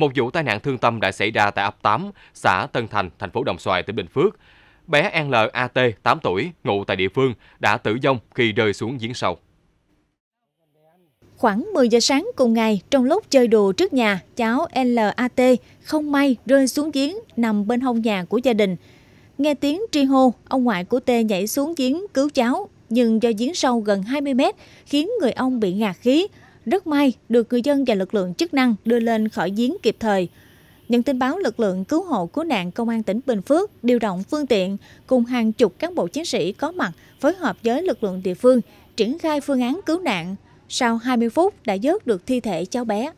Một vụ tai nạn thương tâm đã xảy ra tại ấp 8, xã Tân Thành, thành phố Đồng Xoài, tỉnh Bình Phước. Bé An 8 tuổi, ngụ tại địa phương, đã tử vong khi rơi xuống giếng sâu. Khoảng 10 giờ sáng cùng ngày, trong lúc chơi đùa trước nhà, cháu LAT không may rơi xuống giếng nằm bên hông nhà của gia đình. Nghe tiếng tri hô, ông ngoại của T nhảy xuống giếng cứu cháu, nhưng do giếng sâu gần 20 mét khiến người ông bị ngạt khí, rất may được người dân và lực lượng chức năng đưa lên khỏi giếng kịp thời. Nhận tin báo lực lượng cứu hộ cứu nạn công an tỉnh Bình Phước điều động phương tiện cùng hàng chục cán bộ chiến sĩ có mặt phối hợp với lực lượng địa phương triển khai phương án cứu nạn. Sau 20 phút đã dớt được thi thể cháu bé